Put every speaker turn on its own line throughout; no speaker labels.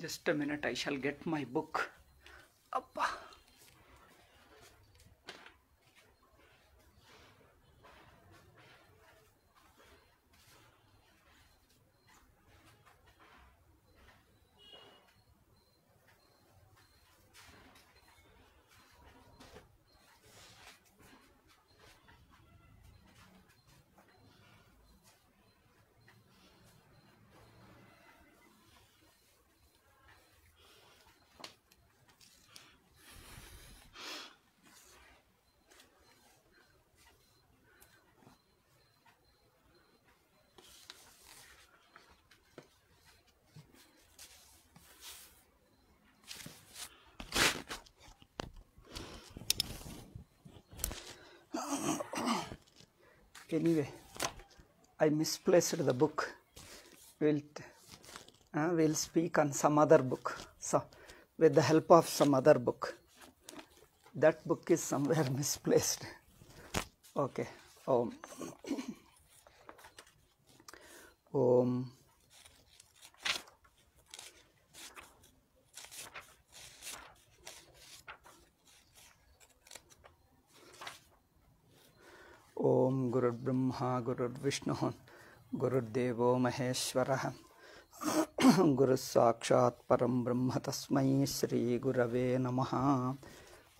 just a minute I shall get my book anyway i misplaced the book we'll uh, we'll speak on some other book so with the help of some other book that book is somewhere misplaced okay Um. Um. गुरुर्ब्रह्म गुरुर्विष्णु गुरुर्देव महेश्वर गुरुस्साक्षात्म ब्रह्म तस्म श्री श्रीगुरव नम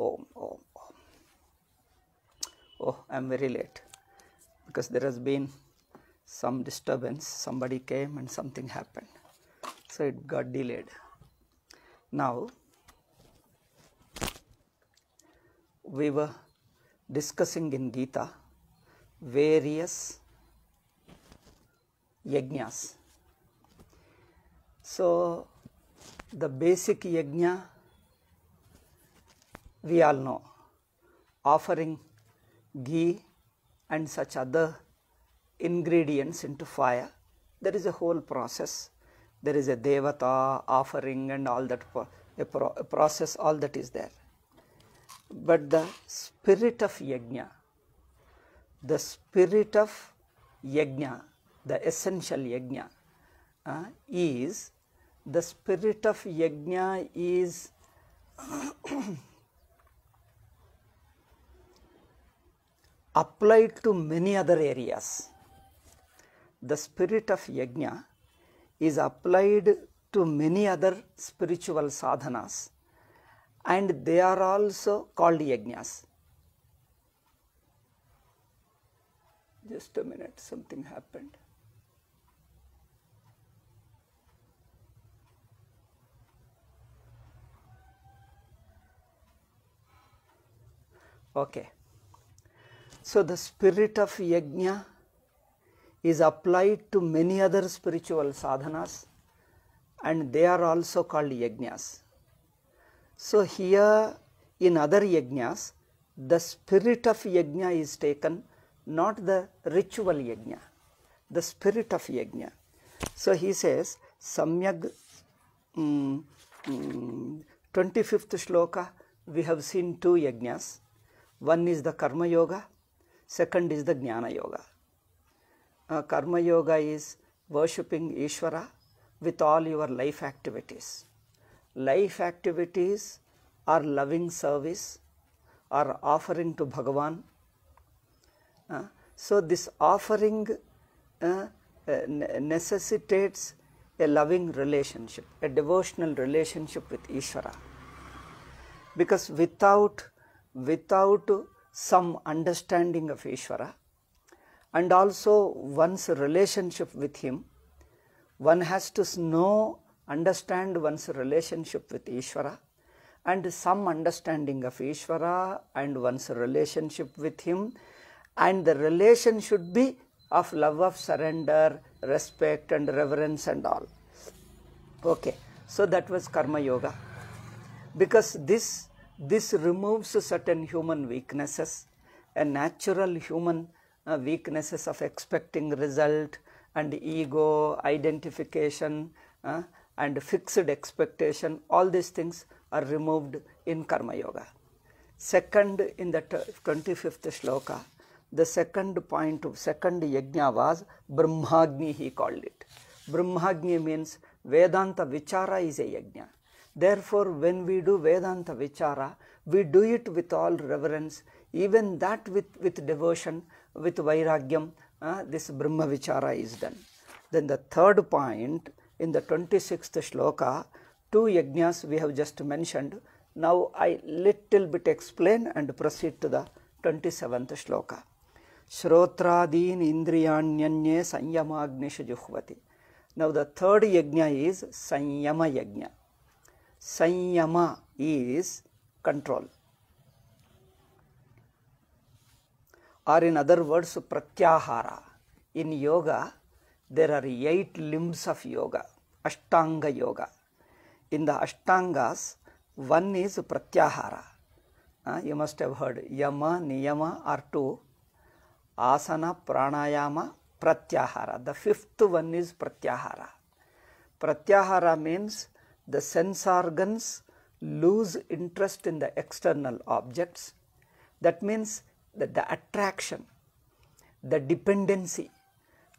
Om Om Om oh I am very late because there has been some disturbance somebody came and something happen so it got delayed now we were discussing in Gita various yajnas. So, the basic yajna we all know offering ghee and such other ingredients into fire. There is a whole process. There is a devata offering and all that a, pro, a process, all that is there. But the spirit of yajna the spirit of yajna, the essential yajna, uh, is the spirit of yajna is applied to many other areas. The spirit of yajna is applied to many other spiritual sadhanas and they are also called yajnas. Just a minute, something happened. Okay. So the spirit of yajna is applied to many other spiritual sadhanas and they are also called yajnas. So here in other yajnas, the spirit of yajna is taken not the ritual yajna, the spirit of yajna. So he says, Samyag, 25th mm, mm, shloka, we have seen two yajnas. One is the Karma Yoga, second is the Jnana Yoga. Uh, karma Yoga is worshipping Ishvara with all your life activities. Life activities are loving service, are offering to Bhagavan, uh, so, this offering uh, necessitates a loving relationship, a devotional relationship with Ishvara. Because without, without some understanding of Ishvara and also one's relationship with Him, one has to know, understand one's relationship with Ishvara and some understanding of Ishvara and one's relationship with Him and the relation should be of love of surrender, respect and reverence and all. Okay, so that was Karma Yoga. Because this, this removes certain human weaknesses, a natural human uh, weaknesses of expecting result and ego, identification uh, and fixed expectation, all these things are removed in Karma Yoga. Second, in the 25th shloka, the second point of second yajna was Brahmagni, he called it. Brahmagni means Vedanta Vichara is a yajna. Therefore, when we do Vedanta Vichara, we do it with all reverence, even that with, with devotion, with Vairagyam, uh, this Brahma Vichara is done. Then the third point in the 26th shloka, two yajnas we have just mentioned. Now I little bit explain and proceed to the 27th shloka. ಶ್ರೋತ್ರಾದೀನ್ ಇಂದ್ರಿಯಾಣ್ಯನ್ಯೇ ಸಂಯಮಾಗ್ನಿಶ ಜುಹ್ವತಿ now the third yajna is samyama yajna samyama is control or in other words pratyahara in yoga there are eight limbs of yoga ashtanga yoga in the ashtangas one is pratyahara you must have heard yama niyama are two asana, pranayama, pratyahara. The fifth one is pratyahara. Pratyahara means the sense organs lose interest in the external objects. That means that the attraction, the dependency,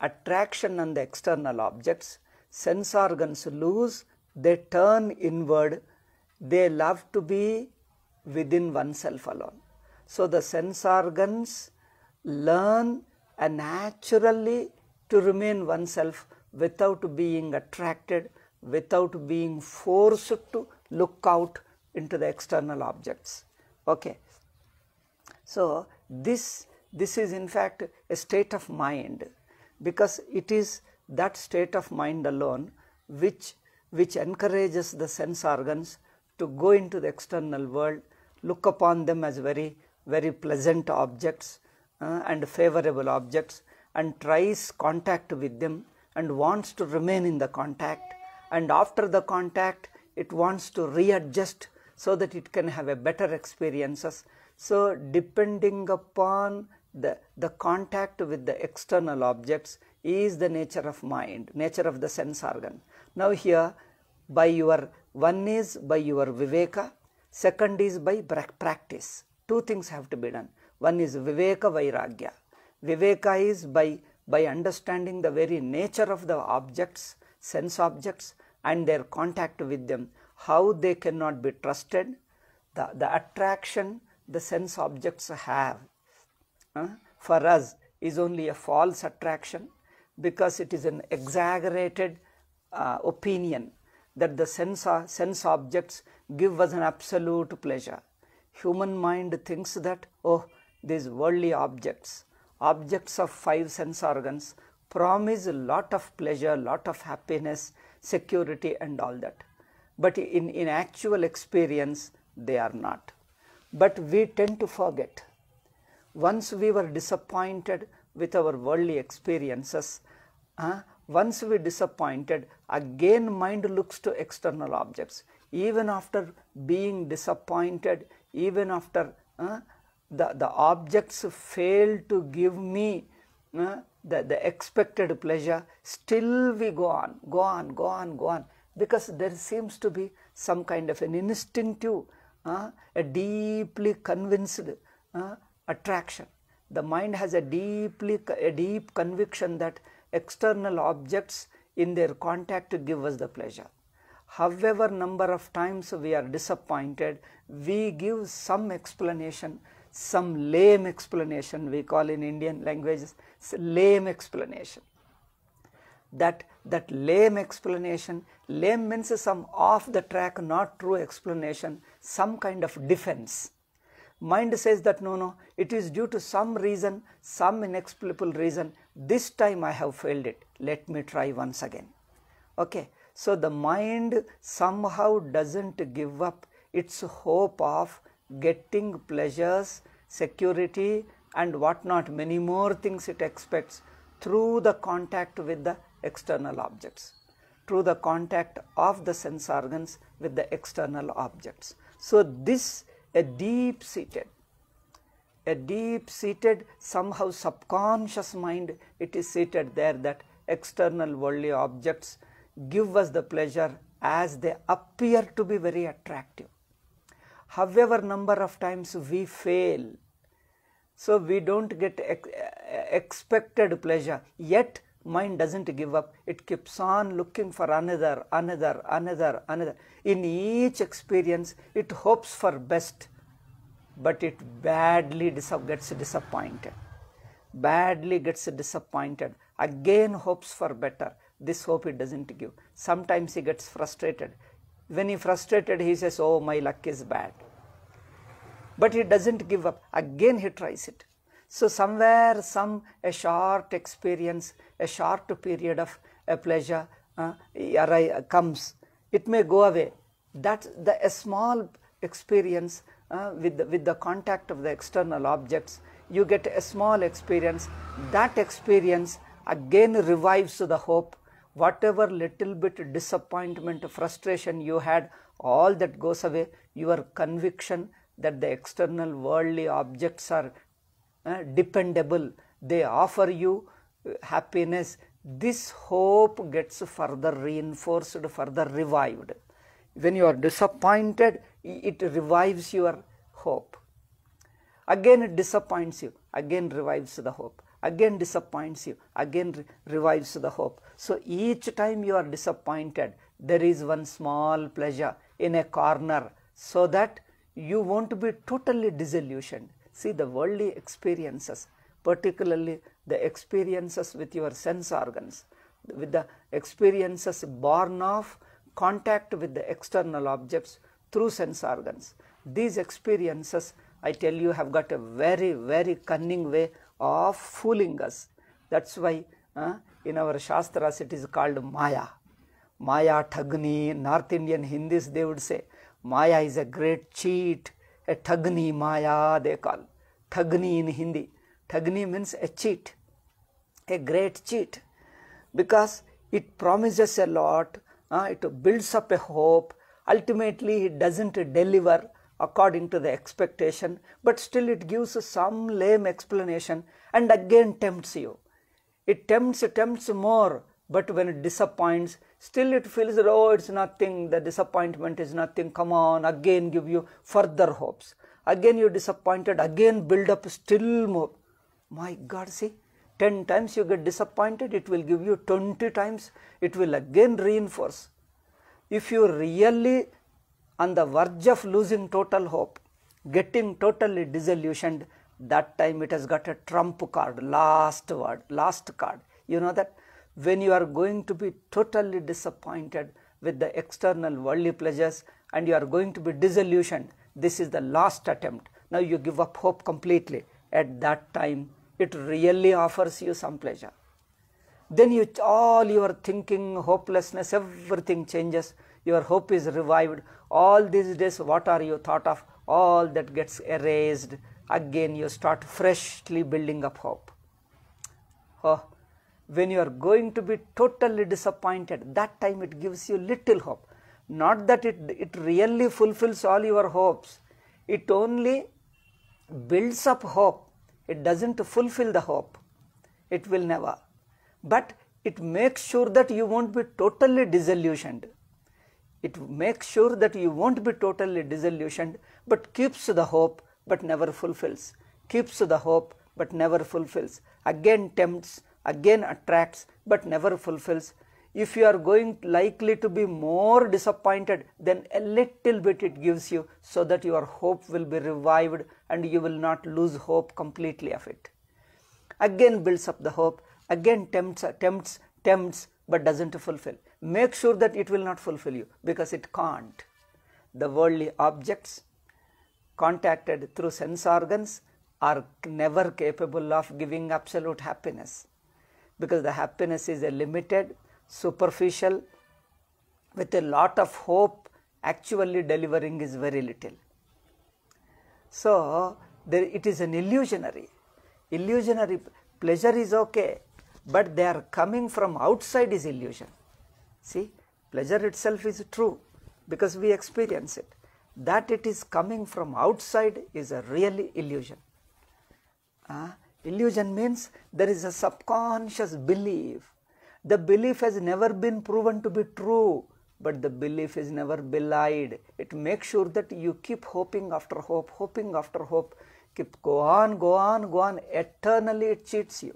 attraction on the external objects, sense organs lose, they turn inward, they love to be within oneself alone. So the sense organs learn uh, naturally to remain oneself without being attracted, without being forced to look out into the external objects. Okay. So, this, this is in fact a state of mind because it is that state of mind alone which, which encourages the sense organs to go into the external world, look upon them as very, very pleasant objects uh, and favorable objects and tries contact with them and wants to remain in the contact and after the contact it wants to readjust so that it can have a better experiences. So, depending upon the, the contact with the external objects is the nature of mind, nature of the sense organ. Now here by your one is by your viveka, second is by practice. Two things have to be done. One is Viveka Vairagya. Viveka is by, by understanding the very nature of the objects, sense objects and their contact with them, how they cannot be trusted, the, the attraction the sense objects have uh, for us is only a false attraction because it is an exaggerated uh, opinion that the sense, uh, sense objects give us an absolute pleasure. Human mind thinks that, oh, these worldly objects, objects of five sense organs promise a lot of pleasure, lot of happiness, security and all that. But in, in actual experience, they are not. But we tend to forget. Once we were disappointed with our worldly experiences, uh, once we disappointed, again mind looks to external objects. Even after being disappointed, even after uh, the, the objects fail to give me uh, the, the expected pleasure, still we go on, go on, go on, go on, because there seems to be some kind of an instinctive, uh, a deeply convinced uh, attraction. The mind has a deeply a deep conviction that external objects in their contact give us the pleasure. However number of times we are disappointed, we give some explanation some lame explanation we call in Indian languages lame explanation. That, that lame explanation, lame means some off the track not true explanation, some kind of defense. Mind says that no, no, it is due to some reason, some inexplicable reason, this time I have failed it, let me try once again. Okay, so the mind somehow doesn't give up its hope of getting pleasures, security and what not, many more things it expects through the contact with the external objects, through the contact of the sense organs with the external objects. So, this a deep seated, a deep seated somehow subconscious mind it is seated there that external worldly objects give us the pleasure as they appear to be very attractive however number of times we fail so we don't get ex expected pleasure yet mind doesn't give up it keeps on looking for another another another another in each experience it hopes for best but it badly dis gets disappointed badly gets disappointed again hopes for better this hope it doesn't give sometimes he gets frustrated when he frustrated, he says, oh, my luck is bad. But he doesn't give up. Again, he tries it. So somewhere, some a short experience, a short period of a pleasure uh, comes. It may go away. That the a small experience uh, with the, with the contact of the external objects, you get a small experience. That experience again revives the hope whatever little bit disappointment, frustration you had, all that goes away. Your conviction that the external worldly objects are uh, dependable, they offer you uh, happiness. This hope gets further reinforced, further revived. When you are disappointed, it revives your hope. Again, it disappoints you, again, revives the hope again disappoints you, again re revives the hope. So each time you are disappointed, there is one small pleasure in a corner so that you won't be totally disillusioned. See the worldly experiences, particularly the experiences with your sense organs, with the experiences born of contact with the external objects through sense organs. These experiences, I tell you, have got a very, very cunning way of fooling us. That's why uh, in our Shastras it is called Maya. Maya Thagni, North Indian Hindis they would say, Maya is a great cheat, a Thagni Maya they call. Thagni in Hindi. Thagni means a cheat, a great cheat because it promises a lot, uh, it builds up a hope, ultimately it doesn't deliver according to the expectation, but still it gives some lame explanation and again tempts you. It tempts, tempts more, but when it disappoints, still it feels that, oh, it's nothing, the disappointment is nothing, come on, again give you further hopes. Again you're disappointed, again build up still more. My God, see, 10 times you get disappointed, it will give you 20 times, it will again reinforce. If you really on the verge of losing total hope, getting totally disillusioned, that time it has got a trump card, last word, last card. You know that when you are going to be totally disappointed with the external worldly pleasures and you are going to be disillusioned, this is the last attempt. Now you give up hope completely. At that time, it really offers you some pleasure. Then you all your thinking, hopelessness, everything changes your hope is revived. All these days, what are you thought of? All that gets erased. Again, you start freshly building up hope. Oh, when you are going to be totally disappointed, that time it gives you little hope. Not that it, it really fulfills all your hopes, it only builds up hope. It doesn't fulfill the hope. It will never. But it makes sure that you won't be totally disillusioned. It makes sure that you won't be totally disillusioned, but keeps the hope but never fulfills, keeps the hope but never fulfills, again tempts, again attracts but never fulfills. If you are going likely to be more disappointed, then a little bit it gives you so that your hope will be revived and you will not lose hope completely of it. Again builds up the hope, again tempts, tempts, tempts but doesn't fulfill. Make sure that it will not fulfill you because it can't. The worldly objects contacted through sense organs are never capable of giving absolute happiness because the happiness is a limited, superficial, with a lot of hope, actually delivering is very little. So, there, it is an illusionary. Illusionary pleasure is okay, but they are coming from outside is illusion. See, pleasure itself is true because we experience it. That it is coming from outside is a really illusion. Uh, illusion means there is a subconscious belief. The belief has never been proven to be true, but the belief is never belied. It makes sure that you keep hoping after hope, hoping after hope, keep go on, go on, go on. Eternally it cheats you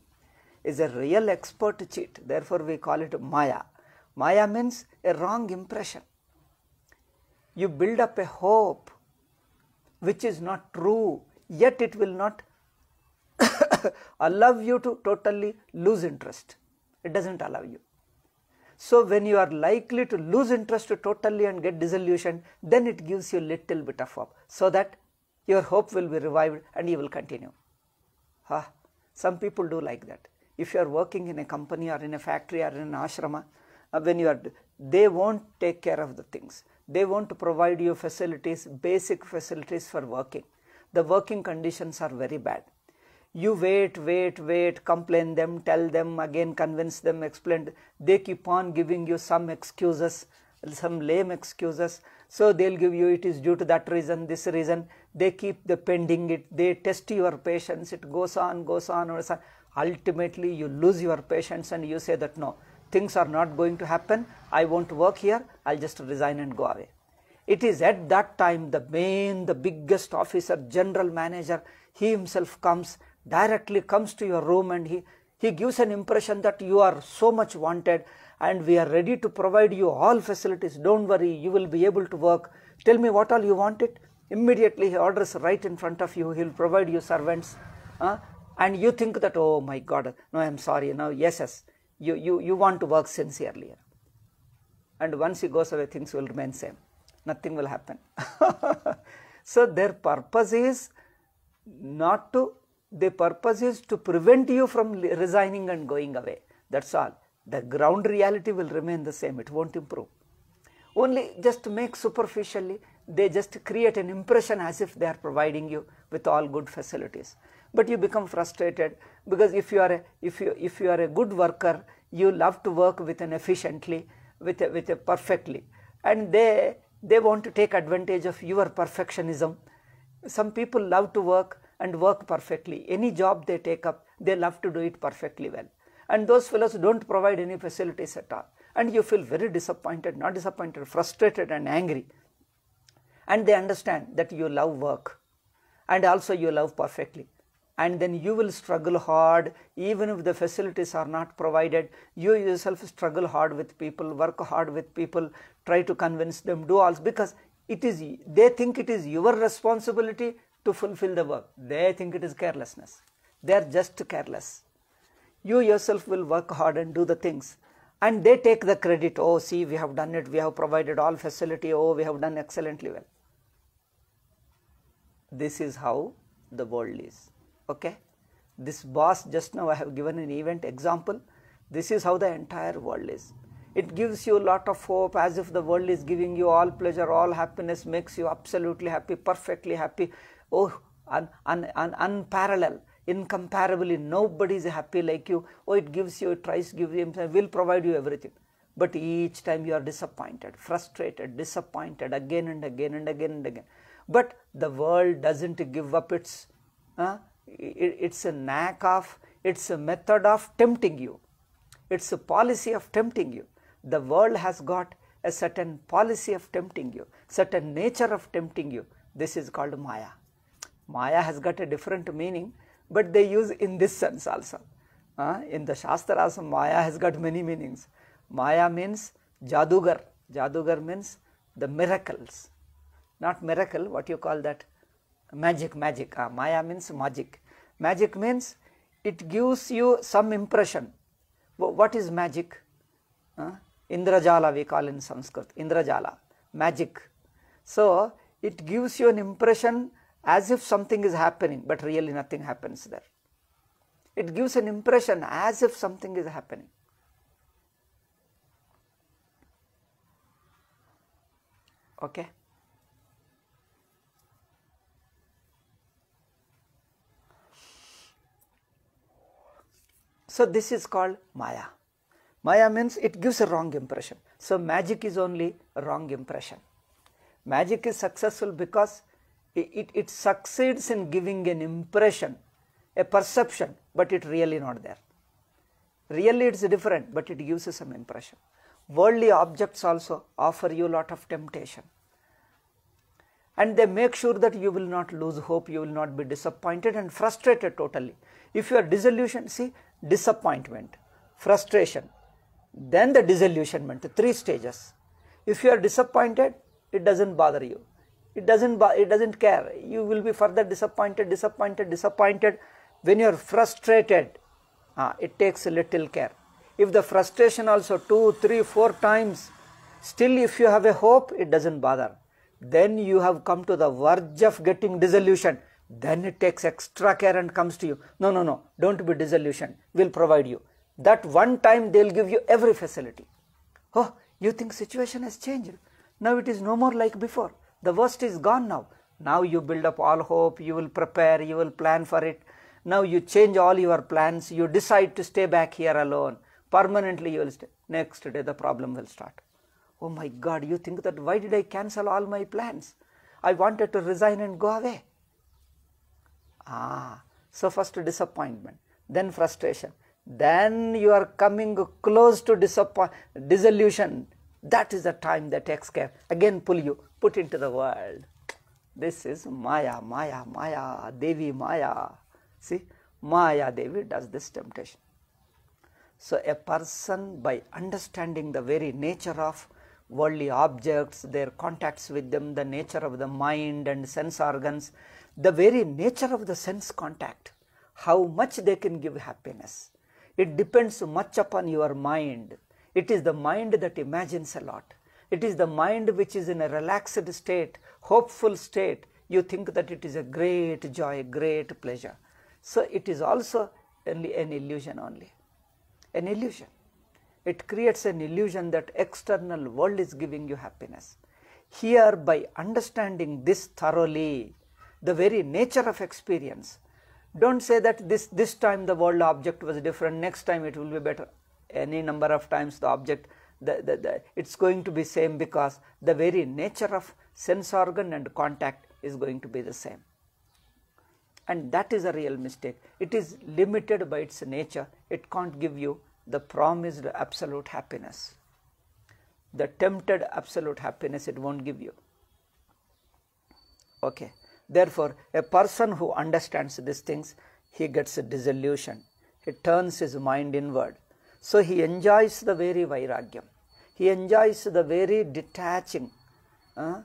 is a real expert cheat therefore we call it maya maya means a wrong impression you build up a hope which is not true yet it will not allow you to totally lose interest it doesn't allow you so when you are likely to lose interest totally and get disillusioned then it gives you little bit of hope so that your hope will be revived and you will continue huh? some people do like that if you are working in a company or in a factory or in an ashrama, uh, when you are, they won't take care of the things. They won't provide you facilities, basic facilities for working. The working conditions are very bad. You wait, wait, wait, complain them, tell them, again convince them, explain. They keep on giving you some excuses, some lame excuses. So they'll give you it is due to that reason, this reason. They keep the pending it. They test your patience. It goes on, goes on, goes on ultimately you lose your patience and you say that no, things are not going to happen, I won't work here, I'll just resign and go away. It is at that time the main, the biggest officer, general manager, he himself comes, directly comes to your room and he, he gives an impression that you are so much wanted and we are ready to provide you all facilities, don't worry, you will be able to work. Tell me what all you wanted. Immediately he orders right in front of you, he will provide you servants. Uh, and you think that oh my god no i'm sorry no yes yes you you you want to work sincerely and once he goes away things will remain same nothing will happen so their purpose is not to the purpose is to prevent you from resigning and going away that's all the ground reality will remain the same it won't improve only just to make superficially they just create an impression as if they are providing you with all good facilities but you become frustrated because if you are a, if you if you are a good worker you love to work with an efficiently with a, with a perfectly and they they want to take advantage of your perfectionism some people love to work and work perfectly any job they take up they love to do it perfectly well and those fellows don't provide any facilities at all and you feel very disappointed not disappointed frustrated and angry and they understand that you love work and also you love perfectly and then you will struggle hard even if the facilities are not provided you yourself struggle hard with people work hard with people try to convince them do all because it is they think it is your responsibility to fulfill the work they think it is carelessness they are just careless you yourself will work hard and do the things and they take the credit oh see we have done it we have provided all facility oh we have done excellently well this is how the world is okay this boss just now i have given an event example this is how the entire world is it gives you a lot of hope as if the world is giving you all pleasure all happiness makes you absolutely happy perfectly happy oh un, un, un, unparalleled incomparably nobody is happy like you oh it gives you it tries give you will provide you everything but each time you are disappointed frustrated disappointed again and again and again and again but the world doesn't give up its uh, it, it's a knack of, it's a method of tempting you, it's a policy of tempting you. The world has got a certain policy of tempting you, certain nature of tempting you. This is called Maya. Maya has got a different meaning, but they use in this sense also. Uh, in the Shastras, Maya has got many meanings. Maya means Jadugar. Jadugar means the miracles. Not miracle, what you call that? magic magic uh, maya means magic magic means it gives you some impression what is magic uh, indrajala we call in sanskrit indrajala magic so it gives you an impression as if something is happening but really nothing happens there it gives an impression as if something is happening okay So this is called Maya. Maya means it gives a wrong impression. So magic is only wrong impression. Magic is successful because it, it, it succeeds in giving an impression, a perception, but it really not there. Really it's different, but it gives you some impression. Worldly objects also offer you lot of temptation and they make sure that you will not lose hope, you will not be disappointed and frustrated totally. If you are disillusioned, see disappointment, frustration, then the disillusionment, the three stages. If you are disappointed, it doesn't bother you. It doesn't, it doesn't care. You will be further disappointed, disappointed, disappointed. When you are frustrated, ah, it takes little care. If the frustration also two, three, four times, still if you have a hope, it doesn't bother then you have come to the verge of getting dissolution then it takes extra care and comes to you no no no don't be disillusioned we'll provide you that one time they'll give you every facility oh you think situation has changed now it is no more like before the worst is gone now now you build up all hope you will prepare you will plan for it now you change all your plans you decide to stay back here alone permanently you will stay next day the problem will start Oh my God, you think that why did I cancel all my plans? I wanted to resign and go away. Ah, so first disappointment, then frustration, then you are coming close to disappoint, disillusion. That is the time that takes care. Again, pull you, put into the world. This is Maya, Maya, Maya, Devi, Maya. See, Maya Devi does this temptation. So, a person by understanding the very nature of worldly objects, their contacts with them, the nature of the mind and sense organs, the very nature of the sense contact, how much they can give happiness. It depends much upon your mind. It is the mind that imagines a lot. It is the mind which is in a relaxed state, hopeful state. You think that it is a great joy, great pleasure. So it is also only an illusion only, an illusion it creates an illusion that external world is giving you happiness. Here by understanding this thoroughly, the very nature of experience, don't say that this, this time the world object was different, next time it will be better. Any number of times the object, the, the, the, it's going to be same because the very nature of sense organ and contact is going to be the same. And that is a real mistake. It is limited by its nature, it can't give you the promised absolute happiness. The tempted absolute happiness it won't give you. Okay. Therefore, a person who understands these things, he gets a disillusion. He turns his mind inward. So he enjoys the very vairagyam. He enjoys the very detaching, uh,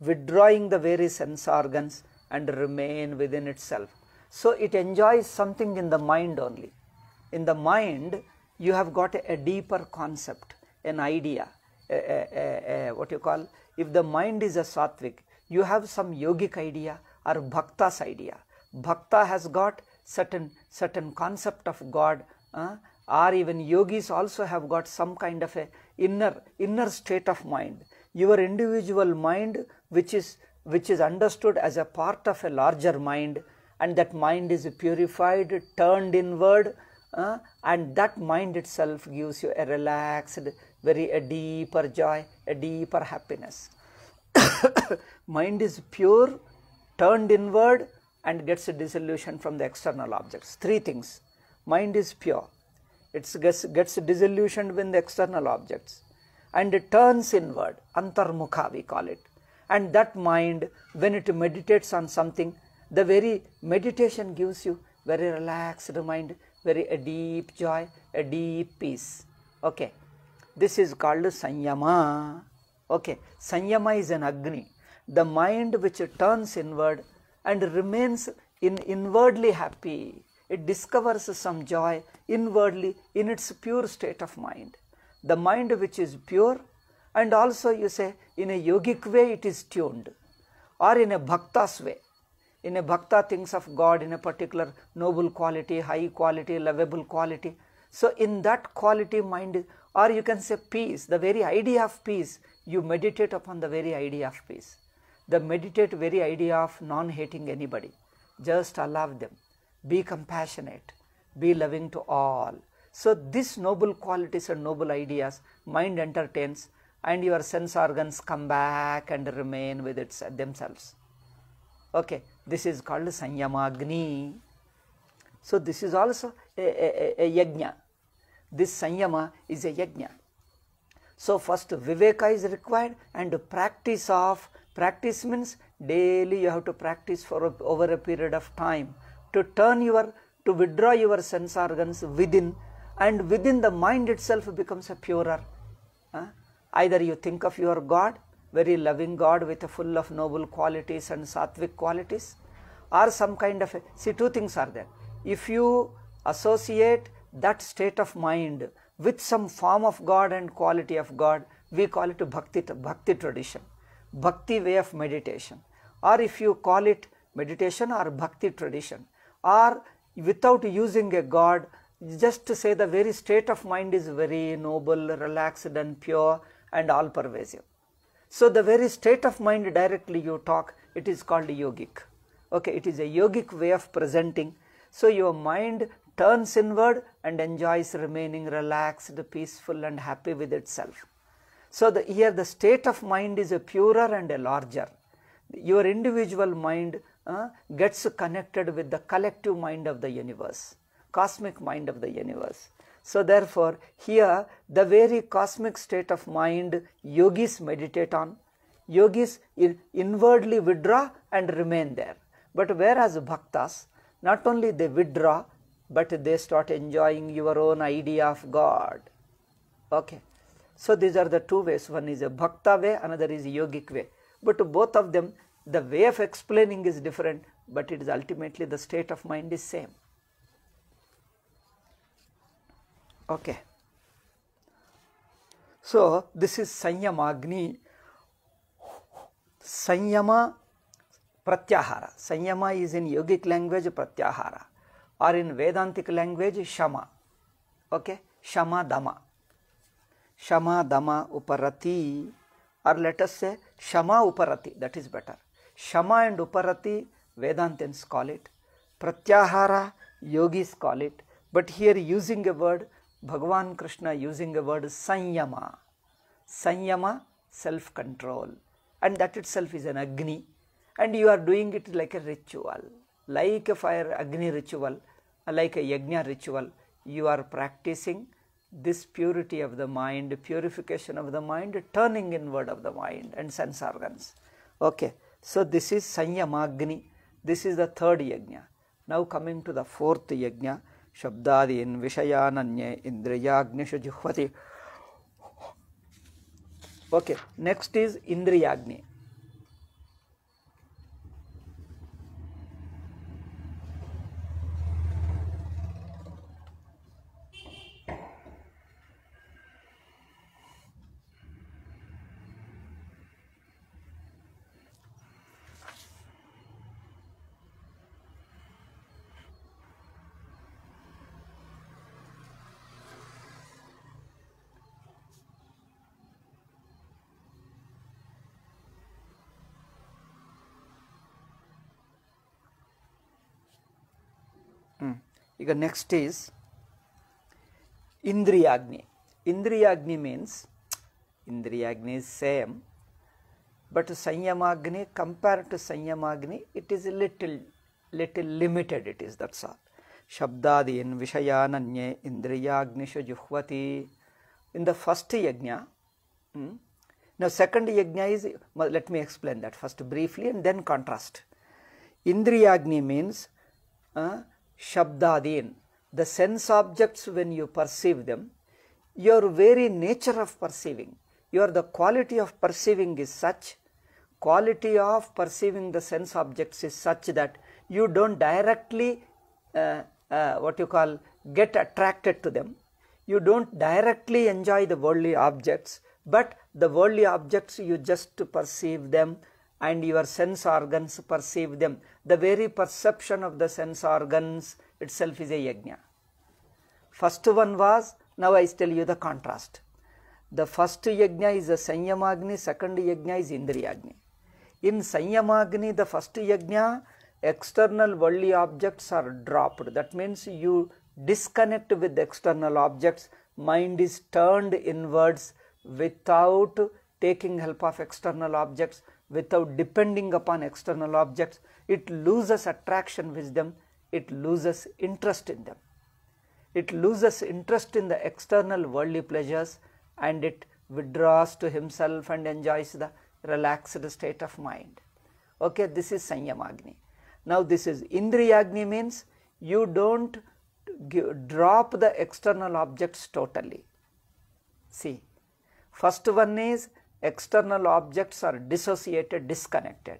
withdrawing the very sense organs and remain within itself. So it enjoys something in the mind only. In the mind, you have got a, a deeper concept, an idea, a, a, what you call, if the mind is a sattvic, you have some yogic idea or bhakta's idea. Bhakta has got certain, certain concept of God uh, or even yogis also have got some kind of a inner, inner state of mind. Your individual mind which is, which is understood as a part of a larger mind and that mind is purified, turned inward, uh, and that mind itself gives you a relaxed, very a deeper joy, a deeper happiness. mind is pure, turned inward and gets a dissolution from the external objects. Three things. Mind is pure. It gets, gets disillusioned with the external objects and it turns inward, antarmukha we call it. And that mind, when it meditates on something, the very meditation gives you very relaxed mind, very a deep joy, a deep peace. Okay, this is called sanyama. Okay, sanyama is an agni, the mind which turns inward and remains in inwardly happy. It discovers some joy inwardly in its pure state of mind. The mind which is pure and also you say in a yogic way it is tuned or in a bhakta's way in a bhakta thinks of God in a particular noble quality, high quality, lovable quality. So, in that quality mind or you can say peace, the very idea of peace, you meditate upon the very idea of peace. The meditate very idea of non-hating anybody, just love them, be compassionate, be loving to all. So, these noble qualities and noble ideas mind entertains and your sense organs come back and remain with its, themselves. Okay. This is called Sanyamagni. So this is also a, a, a, a yajna. This Sanyama is a yajna. So first Viveka is required and practice of, practice means daily you have to practice for a, over a period of time to turn your, to withdraw your sense organs within and within the mind itself becomes a purer. Either you think of your God very loving God with a full of noble qualities and sattvic qualities or some kind of a, see two things are there. If you associate that state of mind with some form of God and quality of God, we call it bhakti, bhakti tradition, bhakti way of meditation or if you call it meditation or bhakti tradition or without using a God, just to say the very state of mind is very noble, relaxed and pure and all pervasive. So, the very state of mind directly you talk, it is called yogic. Okay, it is a yogic way of presenting. So, your mind turns inward and enjoys remaining relaxed, peaceful and happy with itself. So, the, here the state of mind is a purer and a larger. Your individual mind uh, gets connected with the collective mind of the universe, cosmic mind of the universe. So therefore here the very cosmic state of mind yogis meditate on. Yogis inwardly withdraw and remain there. But whereas bhaktas, not only they withdraw, but they start enjoying your own idea of God. Okay. So these are the two ways. One is a bhakta way, another is yogic way. But both of them, the way of explaining is different, but it is ultimately the state of mind is same. Okay. So, this is Sanyama Agni. Sanyama Pratyahara. Sanyama is in yogic language Pratyahara or in Vedantic language Shama. Okay? Shama Dama. Shama Dama Uparati or let us say Shama Uparati. That is better. Shama and Uparati, Vedantins call it. Pratyahara, yogis call it. But here using a word Bhagavan Krishna using the word Sanyama. Sanyama, self control. And that itself is an Agni. And you are doing it like a ritual, like a fire Agni ritual, like a Yajna ritual. You are practicing this purity of the mind, purification of the mind, turning inward of the mind and sense organs. Okay, so this is sanyama agni. This is the third Yajna. Now coming to the fourth Yajna. शब्दादीन विषयानन्य इंद्रियाग्निषु जिह्वति okay next is indriyagni The next is, Indriyagni. Indriyagni means Indriyagni is same, but Sanyamagni compared to Sanyamagni it is a little little limited it is that's all. Shabdadiyan Vishayananye Indriyagnisha Juhvati in the first yajna now second yajna is let me explain that first briefly and then contrast. Indriyagni means shabdadin, the sense objects when you perceive them, your very nature of perceiving, your the quality of perceiving is such, quality of perceiving the sense objects is such that you don't directly uh, uh, what you call get attracted to them. You don't directly enjoy the worldly objects, but the worldly objects you just perceive them and your sense organs perceive them. The very perception of the sense organs itself is a yajna. First one was, now I tell you the contrast. The first yajna is a Sanyamagni, second yajna is Indriyagni. In Sanyamagni, the first yajna, external worldly objects are dropped. That means you disconnect with external objects, mind is turned inwards without taking help of external objects, without depending upon external objects, it loses attraction with them, it loses interest in them. It loses interest in the external worldly pleasures and it withdraws to himself and enjoys the relaxed state of mind. Okay, this is Sanyamagni. Now, this is Indriyagni means you don't give, drop the external objects totally. See, first one is external objects are dissociated, disconnected.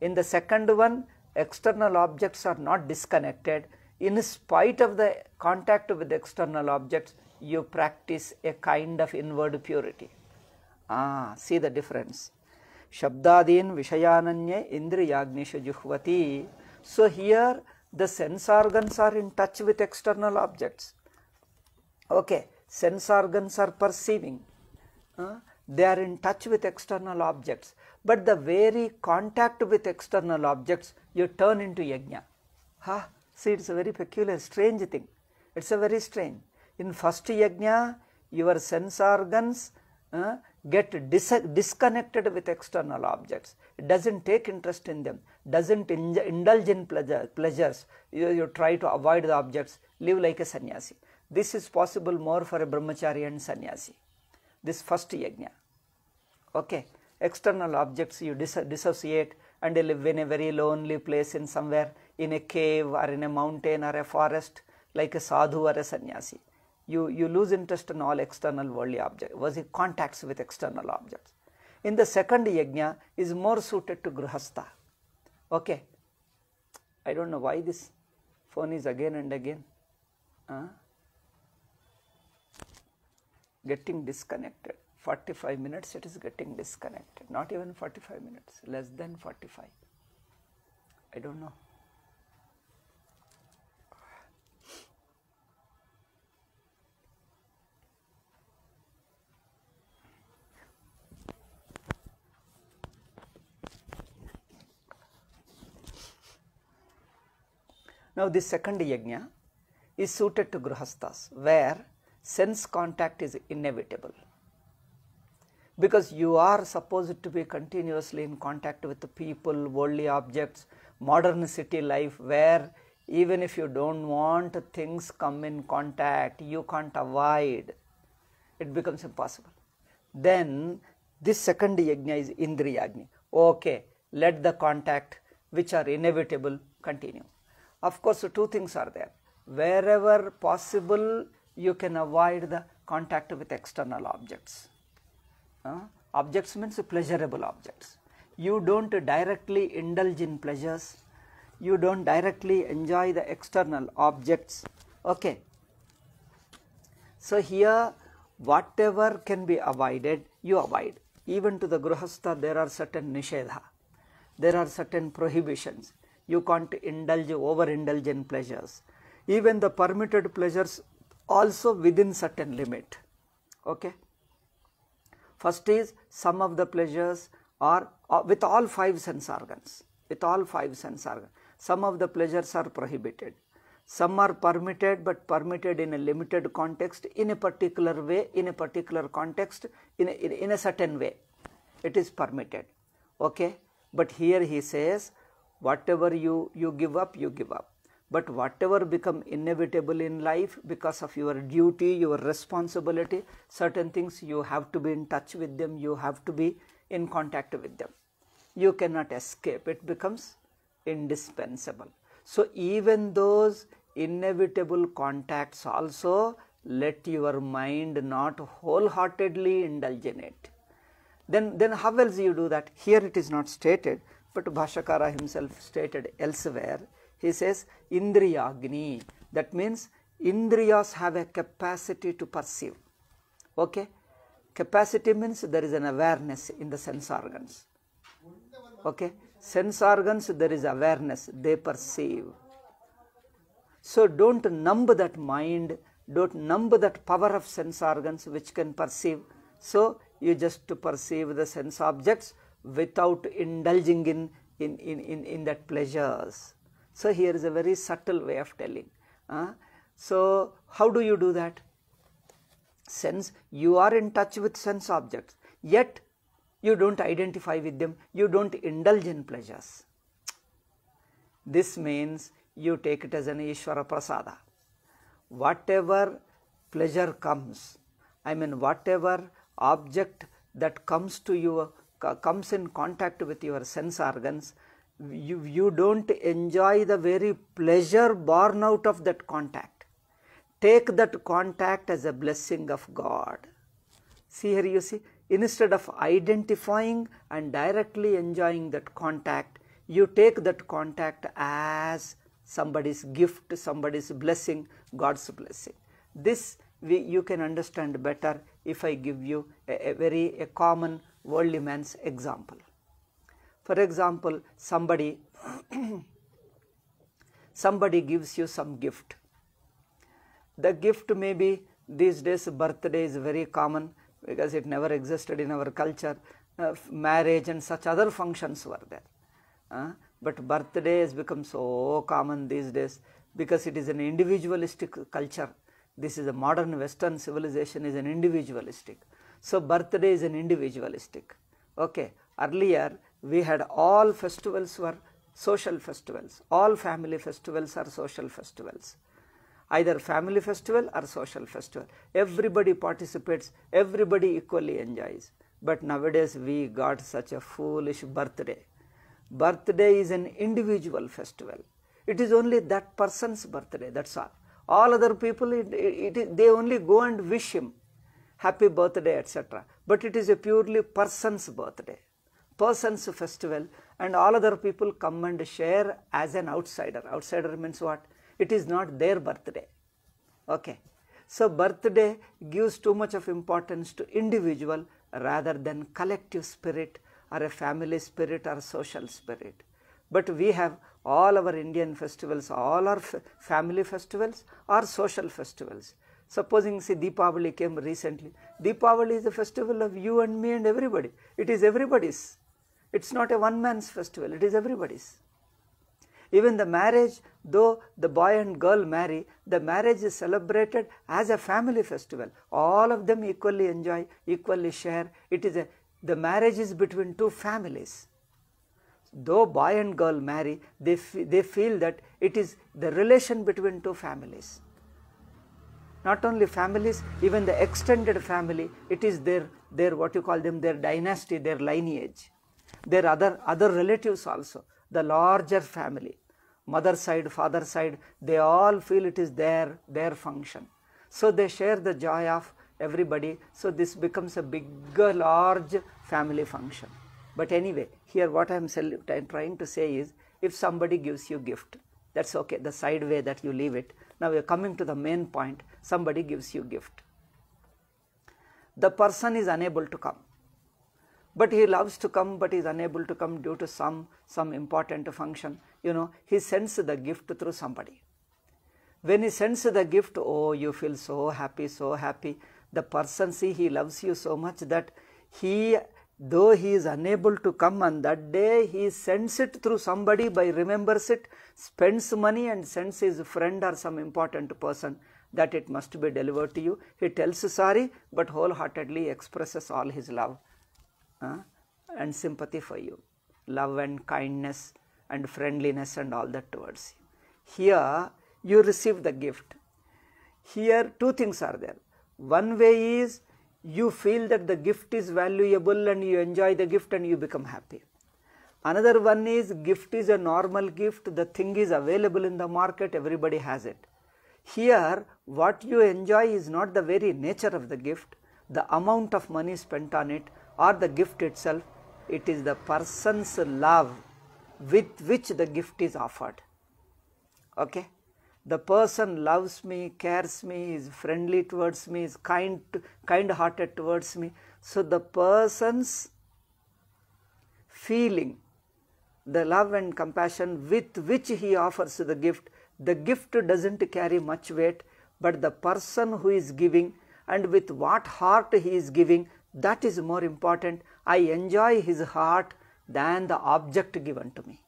In the second one, external objects are not disconnected. In spite of the contact with external objects, you practice a kind of inward purity. Ah, see the difference. Shabdadin Vishayananya Indriyagnisha Juhvati. So, here the sense organs are in touch with external objects. Okay, sense organs are perceiving. Uh, they are in touch with external objects, but the very contact with external objects you turn into yajna. Ha! Huh? See, it is a very peculiar, strange thing. It is a very strange. In first yajna, your sense organs uh, get dis disconnected with external objects. It does not take interest in them, does not indulge in pleasure, pleasures. You, you try to avoid the objects, live like a sannyasi. This is possible more for a brahmachari and sannyasi this first yajna. Okay. External objects you dis dissociate and you live in a very lonely place in somewhere in a cave or in a mountain or a forest like a sadhu or a sannyasi. You, you lose interest in all external worldly objects, was it contacts with external objects. In the second yajna is more suited to grihastha. Okay. I don't know why this phone is again and again. Huh? getting disconnected. 45 minutes it is getting disconnected. Not even 45 minutes, less than 45. I don't know. Now, this second yajna is suited to grihasthas where sense contact is inevitable because you are supposed to be continuously in contact with people, worldly objects, modern city life where even if you don't want things come in contact, you can't avoid, it becomes impossible. Then this second yajna is indriyagni. Okay, let the contact which are inevitable continue. Of course, two things are there. Wherever possible, you can avoid the contact with external objects. Uh, objects means pleasurable objects. You do not directly indulge in pleasures, you do not directly enjoy the external objects. Okay. So, here whatever can be avoided, you avoid. Even to the Gruhastha, there are certain Nishedha, there are certain prohibitions. You can't indulge, overindulge in pleasures. Even the permitted pleasures also within certain limit okay first is some of the pleasures are uh, with all five sense organs with all five sense organs some of the pleasures are prohibited some are permitted but permitted in a limited context in a particular way in a particular context in a, in, in a certain way it is permitted okay but here he says whatever you you give up you give up but whatever become inevitable in life because of your duty your responsibility certain things you have to be in touch with them you have to be in contact with them you cannot escape it becomes indispensable so even those inevitable contacts also let your mind not wholeheartedly indulge in it then then how else you do that here it is not stated but bhashakara himself stated elsewhere he says "Indriya gni." that means indriyas have a capacity to perceive okay capacity means there is an awareness in the sense organs okay sense organs there is awareness they perceive so don't numb that mind don't numb that power of sense organs which can perceive so you just to perceive the sense objects without indulging in in in in, in that pleasures so, here is a very subtle way of telling. Uh, so, how do you do that? Since you are in touch with sense objects, yet you do not identify with them, you do not indulge in pleasures. This means you take it as an Ishvara Prasada. Whatever pleasure comes, I mean whatever object that comes to you, uh, comes in contact with your sense organs, you, you don't enjoy the very pleasure born out of that contact. Take that contact as a blessing of God. See here, you see, instead of identifying and directly enjoying that contact, you take that contact as somebody's gift, somebody's blessing, God's blessing. This we, you can understand better if I give you a, a very a common worldly man's example. For example, somebody somebody gives you some gift. The gift may be these days birthday is very common because it never existed in our culture. Uh, marriage and such other functions were there. Uh, but birthday has become so common these days because it is an individualistic culture. This is a modern Western civilization is an individualistic. So birthday is an individualistic. Okay, earlier we had all festivals were social festivals. All family festivals are social festivals. Either family festival or social festival. Everybody participates, everybody equally enjoys. But nowadays we got such a foolish birthday. Birthday is an individual festival. It is only that person's birthday, that's all. All other people, it, it, it, they only go and wish him happy birthday, etc. But it is a purely person's birthday persons festival and all other people come and share as an outsider. Outsider means what? It is not their birthday. Okay. So, birthday gives too much of importance to individual rather than collective spirit or a family spirit or social spirit. But we have all our Indian festivals, all our family festivals or social festivals. Supposing see Deepavali came recently. Deepavali is a festival of you and me and everybody. It is everybody's. It's not a one man's festival, it is everybody's. Even the marriage, though the boy and girl marry, the marriage is celebrated as a family festival. All of them equally enjoy, equally share. It is a, the marriage is between two families. Though boy and girl marry, they, they feel that it is the relation between two families. Not only families, even the extended family, it is their, their what you call them, their dynasty, their lineage their other, other relatives also, the larger family, mother side, father side, they all feel it is their, their function. So they share the joy of everybody. So this becomes a bigger, large family function. But anyway, here what I am trying to say is, if somebody gives you gift, that's okay, the side way that you leave it. Now we are coming to the main point, somebody gives you gift. The person is unable to come but he loves to come but is unable to come due to some some important function you know he sends the gift through somebody when he sends the gift oh you feel so happy so happy the person see he loves you so much that he though he is unable to come on that day he sends it through somebody by remembers it spends money and sends his friend or some important person that it must be delivered to you he tells sorry but wholeheartedly expresses all his love uh, and sympathy for you, love and kindness and friendliness and all that towards you. Here you receive the gift. Here two things are there. One way is you feel that the gift is valuable and you enjoy the gift and you become happy. Another one is gift is a normal gift, the thing is available in the market, everybody has it. Here what you enjoy is not the very nature of the gift, the amount of money spent on it, or the gift itself, it is the person's love with which the gift is offered. Okay? The person loves me, cares me, is friendly towards me, is kind, kind hearted towards me. So the person's feeling, the love and compassion with which he offers the gift, the gift doesn't carry much weight, but the person who is giving and with what heart he is giving, that is more important. I enjoy his heart than the object given to me.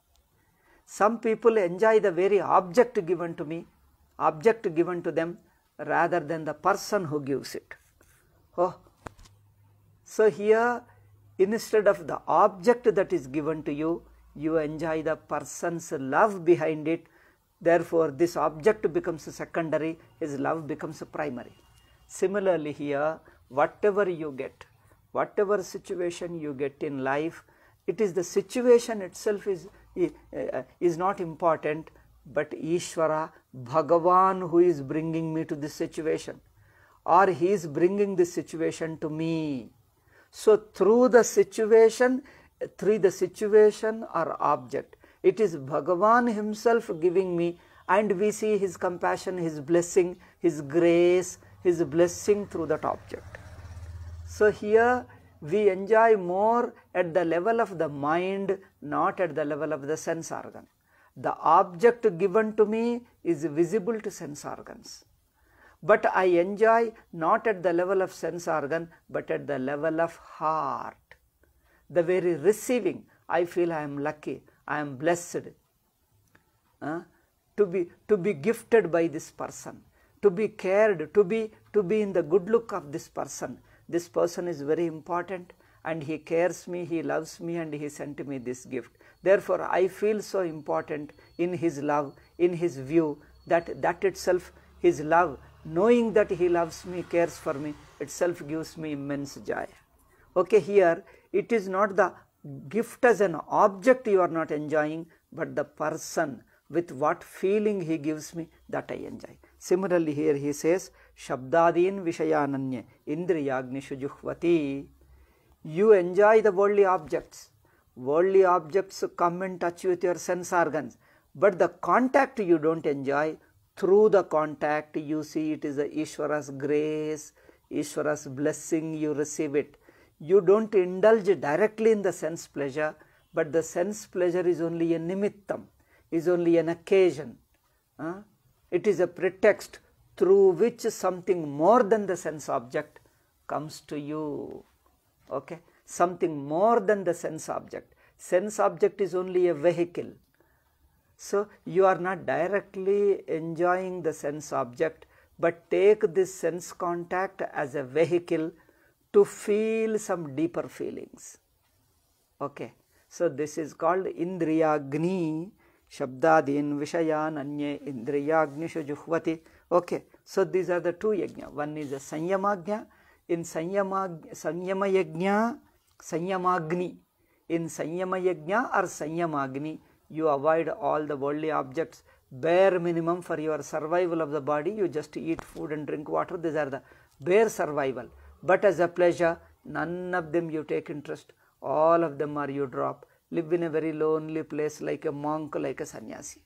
Some people enjoy the very object given to me, object given to them rather than the person who gives it. Oh. So here instead of the object that is given to you, you enjoy the person's love behind it. Therefore, this object becomes secondary, his love becomes primary. Similarly, here, whatever you get, whatever situation you get in life, it is the situation itself is, uh, is not important, but Ishvara, Bhagavan who is bringing me to this situation or he is bringing this situation to me. So through the situation, through the situation or object, it is Bhagavan himself giving me and we see his compassion, his blessing, his grace, his blessing through that object. So, here we enjoy more at the level of the mind, not at the level of the sense organ. The object given to me is visible to sense organs, but I enjoy not at the level of sense organ, but at the level of heart. The very receiving, I feel I am lucky, I am blessed uh, to, be, to be gifted by this person, to be cared, to be, to be in the good look of this person, this person is very important and he cares me, he loves me and he sent me this gift. Therefore, I feel so important in his love, in his view that that itself, his love, knowing that he loves me, cares for me, itself gives me immense joy. Okay, here it is not the gift as an object you are not enjoying, but the person with what feeling he gives me that I enjoy. Similarly, here he says, Shabdadin Vishayananya Indriyagnishu Juhvati. You enjoy the worldly objects. Worldly objects come and touch with your sense organs. But the contact you don't enjoy, through the contact you see it is Ishwara's grace, Ishwara's blessing, you receive it. You don't indulge directly in the sense pleasure, but the sense pleasure is only a nimittam, is only an occasion. Huh? It is a pretext through which something more than the sense object comes to you. Okay? Something more than the sense object. Sense object is only a vehicle. So, you are not directly enjoying the sense object, but take this sense contact as a vehicle to feel some deeper feelings. Okay. So, this is called Indriyagni शब्दादीन विषयान अन्य इंद्रियाग्निशु जुह्वती okay so these are the two yajna one is a samyamagni in samyama samyama yajna samyamagni in samyama yajna or samyamagni you avoid all the worldly objects bare minimum for your survival of the body you just eat food and drink water these are the bare survival but as a pleasure none of them you take interest all of them are you drop live in a very lonely place like a monk, like a sannyasi.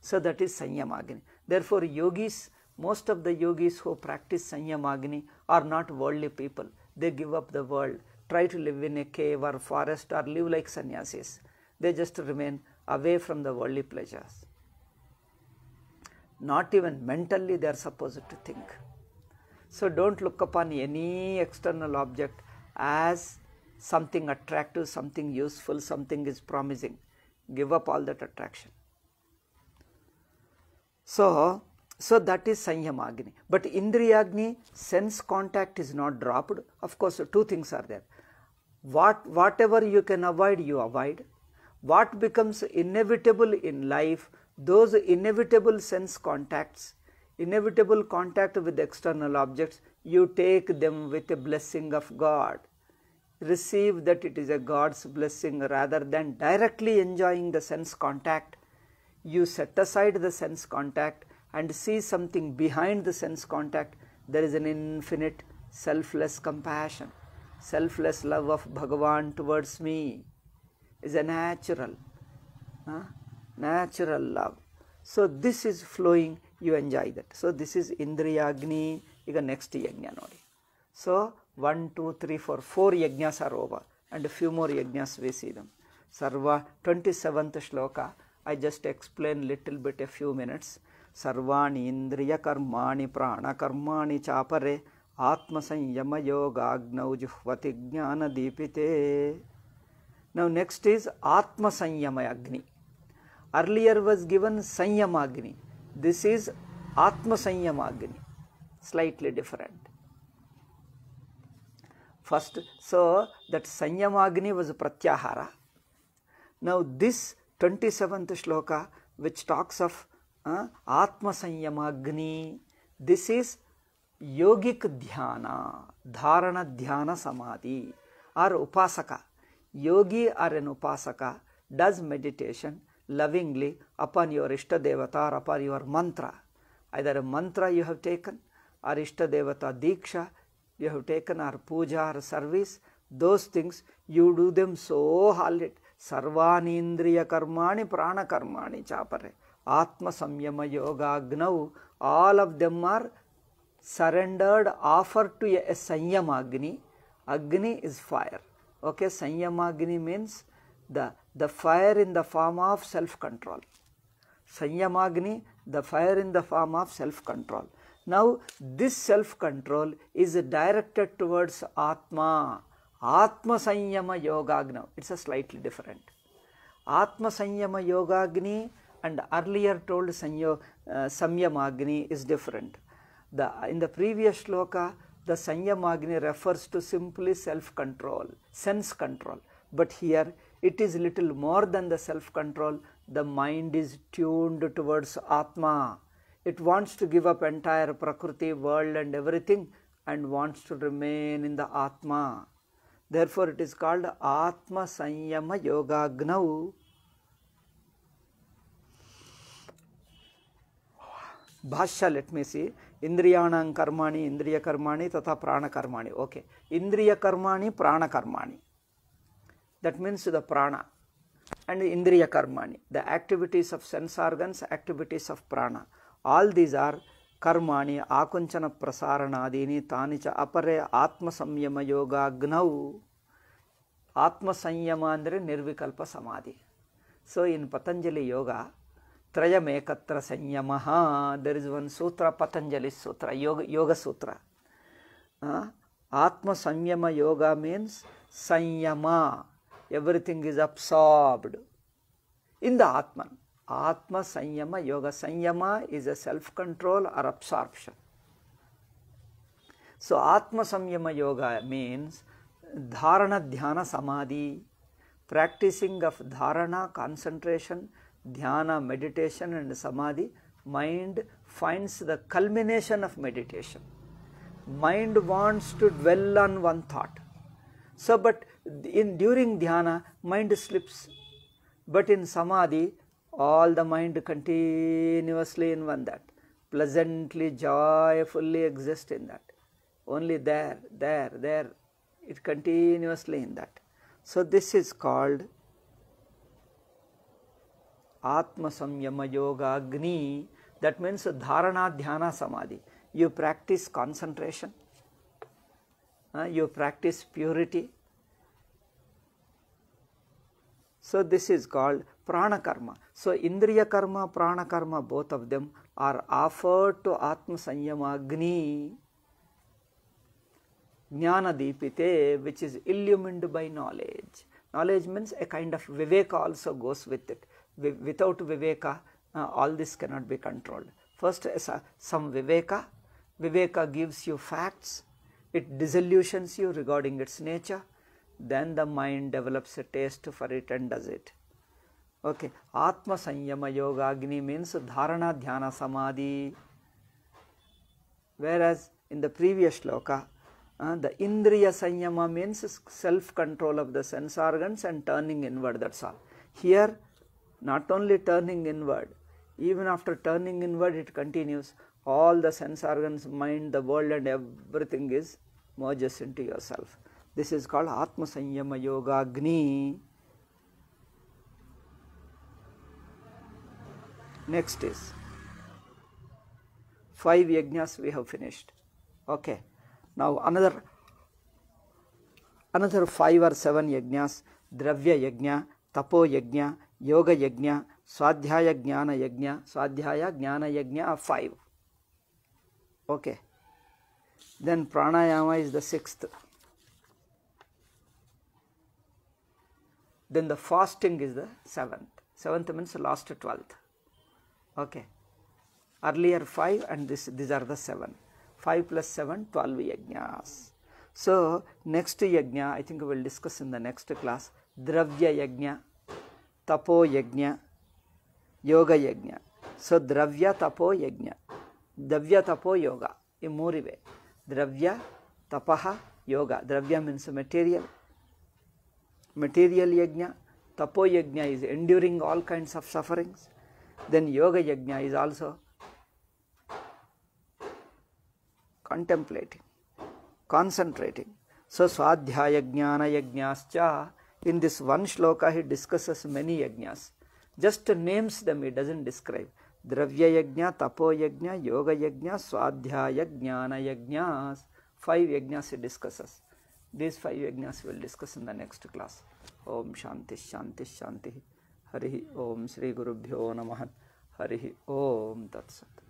So that is Sanyamagini. Therefore, yogis, most of the yogis who practice Sanyamagini are not worldly people. They give up the world, try to live in a cave or forest or live like sannyasis. They just remain away from the worldly pleasures. Not even mentally they are supposed to think. So don't look upon any external object as something attractive, something useful, something is promising. Give up all that attraction. So, so that is agni. But Indriyagni, sense contact is not dropped. Of course, two things are there. What, whatever you can avoid, you avoid. What becomes inevitable in life, those inevitable sense contacts, inevitable contact with external objects, you take them with the blessing of God receive that it is a God's blessing rather than directly enjoying the sense contact. You set aside the sense contact and see something behind the sense contact. There is an infinite selfless compassion, selfless love of Bhagavan towards me is a natural, huh? natural love. So this is flowing, you enjoy that. So this is Indriyagni, ಈಗ next yajna ನೋಡಿ So one two three four four yajnas are over and few more yajnas వేసేదాం సర్వ twenty seventh shloka I just explain little bit little few minutes సర్వాణి ఇంద్రియ కర్మాణి ప్రాణకర్మాణి చాపరే ఆత్మ సంయమ యోగాగ్నౌ జుహ్వతి జ్ఞాన దీపితే now next is atma samyama agni earlier was given samyamagni this is atma samyamagni slightly different first so that sanyamagni was pratyahara now this 27th shloka which talks of uh, atma sanyamagni this is yogic dhyana dharana dhyana samadhi or upasaka yogi or an upasaka does meditation lovingly upon your ishta devata or upon your mantra either a mantra you have taken or ishta devata diksha you have taken our puja or service, those things you do them so hard. indriya karmani prana karmani chapare. Atma samyama yoga All of them are surrendered, offered to a, a sanyama agni. Agni is fire. Okay, sanyama agni means the, the fire in the form of self-control. Sanyamagni, the fire in the form of self-control. Now, this self control is directed towards Atma, Atma Sanyama Yogagna. It's a slightly different. Atma Sanyama Yogagni and earlier told Sanyo, uh, Samyamagni is different. The, in the previous shloka, the Sanyamagni refers to simply self control, sense control. But here it is little more than the self control, the mind is tuned towards Atma. It wants to give up entire Prakriti, world and everything and wants to remain in the Atma. Therefore, it is called Atma Sanyama Yoga Gnau. Bhashya, let me see. Indriya Indriyanam Karmani, Indriya Karmani, Tata Prana Karmani. Okay. Indriya Karmani, Prana Karmani. That means the Prana and Indriya Karmani, the activities of sense organs, activities of Prana. All these are కర్మాణి ఆకుంచన ప్రసారణాదీని తాని చ అపరే ఆత్మ సంయమ యోగాగ్నౌ ఆత్మ ಸಂಯಮ ಅಂದರೆ ನಿರ್ವಿಕಲ್ಪ ಸಮಾಧಿ so in Patanjali ಯೋಗ ತ್ರಯಮೇಕತ್ರ ಸಂಯಮ ದರ್ ಇಸ್ ಒನ್ ಸೂತ್ರ ಪತಂಜಲಿ ಸೂತ್ರ ಯೋಗ ಯೋಗ sutra atma samyama yoga means samyama everything is absorbed in the atman Atma Sanyama Yoga. Sanyama is a self control or absorption. So, Atma Samyama Yoga means Dharana Dhyana Samadhi, practicing of Dharana, concentration, Dhyana, meditation, and Samadhi. Mind finds the culmination of meditation. Mind wants to dwell on one thought. So, but in during Dhyana, mind slips. But in Samadhi, all the mind continuously in one that, pleasantly, joyfully exist in that. Only there, there, there, it continuously in that. So this is called Atma Samyama Yoga Agni. That means Dharana Dhyana Samadhi. You practice concentration. Uh, you practice purity. So this is called prana karma. So, indriya karma, prana karma, both of them are offered to Atma Sanyama Agni, Jnana Deepite, which is illumined by knowledge. Knowledge means a kind of viveka also goes with it. Without viveka, uh, all this cannot be controlled. First, some viveka. Viveka gives you facts, it disillusions you regarding its nature. Then the mind develops a taste for it and does it. Okay, Atma Sanyama Yoga Agni means Dharana Dhyana Samadhi. Whereas in the previous shloka, the Indriya Sanyama means self control of the sense organs and turning inward, that's all. Here, not only turning inward, even after turning inward, it continues. All the sense organs, mind, the world, and everything is more merges into yourself. This is called Atma Sanyama Yoga Agni. Next is five yagnas we have finished. Okay. Now another another five or seven yagnas: dravya yagna, tapo yagna, yoga yagna, swadhyaya jnana yagna, swadhyaya jnana yagna. are five. Okay. Then pranayama is the sixth. Then the fasting is the seventh. Seventh means the last twelfth okay earlier 5 and this these are the 7 5 plus 7 12 yajnas so next yagna, i think we'll discuss in the next class dravya yagna, tapo yagna, yoga yagna. so dravya tapo yagna, dravya tapo yoga imurive dravya tapaha yoga dravya means material material yagna, tapo yagna is enduring all kinds of sufferings then yoga yajna is also contemplating concentrating so swadhyaya jnana yajnascha in this one shloka he discusses many yajnas just names them he doesn't describe dravya yajna tapo yajna yoga yajna swadhyaya jnana yajnas five yajnas he discusses these five yajnas we will discuss in the next class om shanti shanti shanti ओम श्री गुरुभ्यो नमः हरि ओम तत्सत्